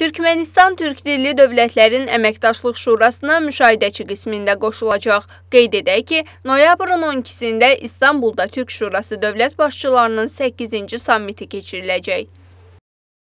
Türkmenistan Türk Dilli Dövlətlərin Əməkdaşlıq Şurasına müşahidəçi qismində qoşulacaq. Qeyd edək ki, noyabrın 12-sində İstanbulda Türk Şurası dövlət başçılarının 8-ci sammiti keçiriləcək.